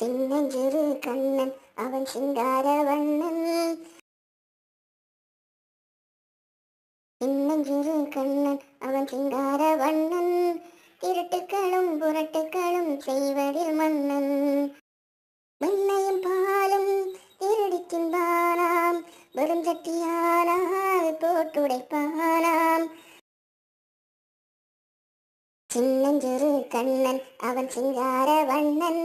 தின்னஞ்சிறு கண்ணன் அவன் சிங்கார வண்ணன் தின்னஞ்சிறு கண்ணன் அவன் சிங்கார வண்ணன் திருட்டுக்களும் புரட்டுக்களும் செய்வதில் மன்னன் வெண்ணையும் பாலும் திருடிக்கின்றானாம் வெறும் சட்டியானால் போட்டுடைப்பானாம் சின்னஞ்சிறு கண்ணன் அவன் சிங்கார வண்ணன்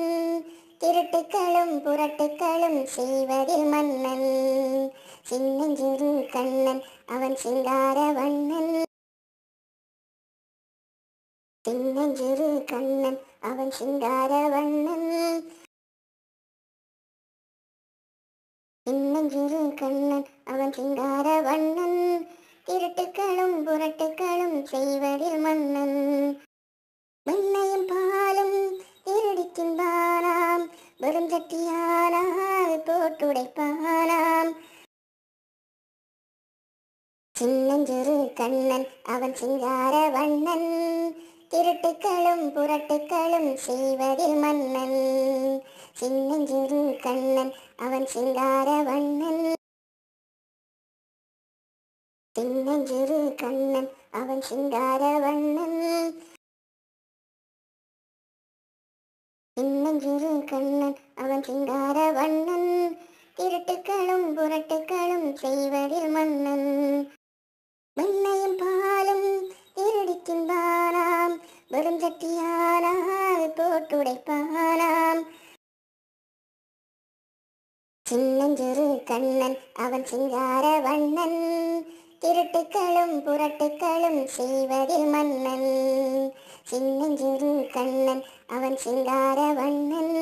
திருட்டுக்களும் புரட்டுக்களும் செய்வதில் மன்னன் சின்னஞ்சிறு கண்ணன் அவன் சிங்கார வண்ணன் சின்னஞ்சிறு கண்ணன் அவன் சிங்கார வண்ணன் சின்னஞ்சிறு கண்ணன் அவன் சிங்கார வண்ணன் திருட்டுக்களும் புரட்டுக்களும் செய்வதில் கத்தியானால் போட்டுடைப்பானாம் சின்னஞ்சொரு கண்ணன் அவன் சிங்கார வண்ணன் திருட்டுக்களும் புரட்டுக்களும் செய்வதில் மன்னன் சின்னஞ்சொரு கண்ணன் அவன் சிங்கார வண்ணன் சின்னஞ்சிறு கண்ணன் அவன் சிங்கார வண்ணன் கொஞ்சிடும் கண்ணன் அவன் சிங்கார வண்ணன் திருட்டுக்களும் புரட்டுக்களும் செய்வதில் மன்னன் வெண்ணையும் பாலும் திருடிக்கின்பானாம் வெறும் சட்டியானால் போட்டுடைப்பானாம் சின்னஞ்சிறு கண்ணன் அவன் சிங்கார வண்ணன் திருட்டுக்களும் புரட்டுக்களும் செய்வதில் மன்னன் சின்னஞ்சிறு கண்ணன் அவன் சிங்கார வண்ணன்